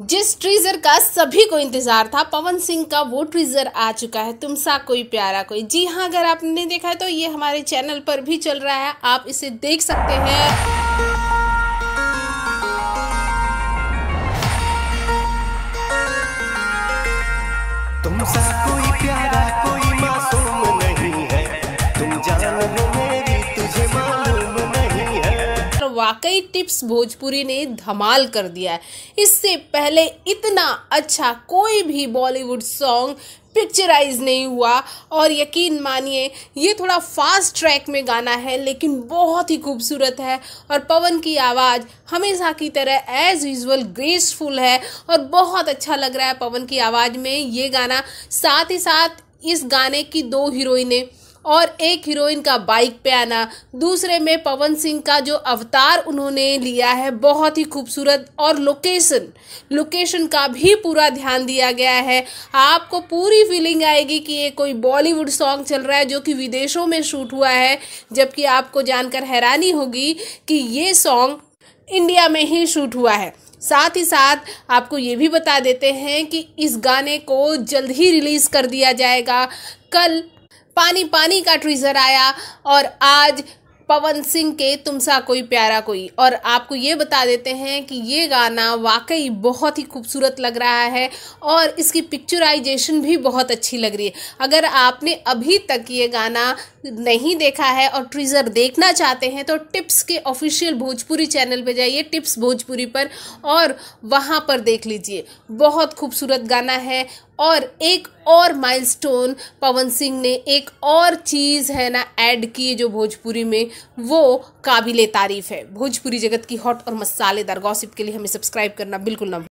जिस ट्रीजर का सभी को इंतज़ार था पवन सिंह का वो ट्रीजर आ चुका है तुमसा कोई प्यारा कोई जी हाँ अगर आपने नहीं देखा है तो ये हमारे चैनल पर भी चल रहा है आप इसे देख सकते हैं तुमसा कोई प्यारा कोई मासूम नहीं है तुम जान वाकई टिप्स भोजपुरी ने धमाल कर दिया है इससे पहले इतना अच्छा कोई भी बॉलीवुड सॉन्ग पिक्चराइज नहीं हुआ और यकीन मानिए ये थोड़ा फास्ट ट्रैक में गाना है लेकिन बहुत ही खूबसूरत है और पवन की आवाज़ हमेशा की तरह एज यूजल ग्रेसफुल है और बहुत अच्छा लग रहा है पवन की आवाज़ में ये गाना साथ ही साथ इस गाने की दो हीरोइनें और एक हीरोइन का बाइक पे आना दूसरे में पवन सिंह का जो अवतार उन्होंने लिया है बहुत ही खूबसूरत और लोकेशन लोकेशन का भी पूरा ध्यान दिया गया है आपको पूरी फीलिंग आएगी कि ये कोई बॉलीवुड सॉन्ग चल रहा है जो कि विदेशों में शूट हुआ है जबकि आपको जानकर हैरानी होगी कि ये सॉन्ग इंडिया में ही शूट हुआ है साथ ही साथ आपको ये भी बता देते हैं कि इस गाने को जल्द ही रिलीज़ कर दिया जाएगा कल पानी पानी का ट्रीज़र आया और आज पवन सिंह के तुमसा कोई प्यारा कोई और आपको ये बता देते हैं कि ये गाना वाकई बहुत ही खूबसूरत लग रहा है और इसकी पिक्चराइजेशन भी बहुत अच्छी लग रही है अगर आपने अभी तक ये गाना नहीं देखा है और ट्रीज़र देखना चाहते हैं तो टिप्स के ऑफिशियल भोजपुरी चैनल पर जाइए टिप्स भोजपुरी पर और वहाँ पर देख लीजिए बहुत खूबसूरत गाना है और एक और माइलस्टोन पवन सिंह ने एक और चीज़ है ना ऐड की जो भोजपुरी में वो काबिल तारीफ़ है भोजपुरी जगत की हॉट और मसालेदार गॉसिप के लिए हमें सब्सक्राइब करना बिल्कुल ना